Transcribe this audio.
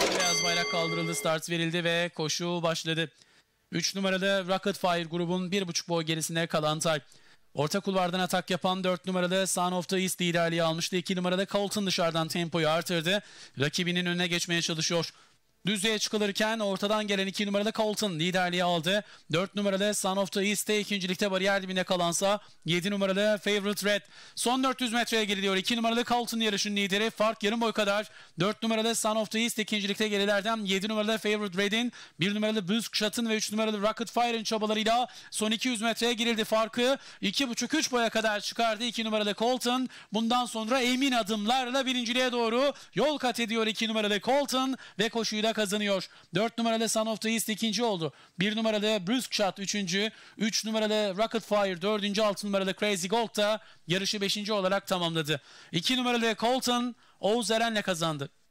Şimdi beyaz bayrak kaldırıldı, start verildi ve koşu başladı. 3 numaralı Rocket Fire grubun 1.5 boy gerisine kalan tay. Orta kulvardan atak yapan 4 numaralı Son of the East liderliği almıştı. 2 numarada Colton dışarıdan tempoyu artırdı. Rakibinin önüne geçmeye çalışıyor. Düzlüğe çıkılırken ortadan gelen 2 numaralı Colton liderliği aldı. 4 numaralı Son of the East'te ikincilikte bariyer dibinde kalansa 7 numaralı Favorite Red. Son 400 metreye giriliyor. 2 numaralı Colton yarışın lideri. Fark yarım boy kadar. 4 numaralı Son of the East ikincilikte gerilerden 7 numaralı Favorite Red'in 1 numaralı Busk Shot'ın ve 3 numaralı Rocket Fire'ın çabalarıyla son 200 metreye girildi. Farkı 2,5-3 boya kadar çıkardı 2 numaralı Colton. Bundan sonra emin adımlarla birinciliğe doğru yol kat ediyor 2 numaralı Colton ve koşuyu da kazanıyor. 4 numaralı Sun of the East ikinci oldu. 1 numaralı Brusque Shot üçüncü. 3 numaralı Rocket Fire dördüncü. 6 numaralı Crazy Gold da yarışı beşinci olarak tamamladı. 2 numaralı Colton Oğuz Eren'le kazandı.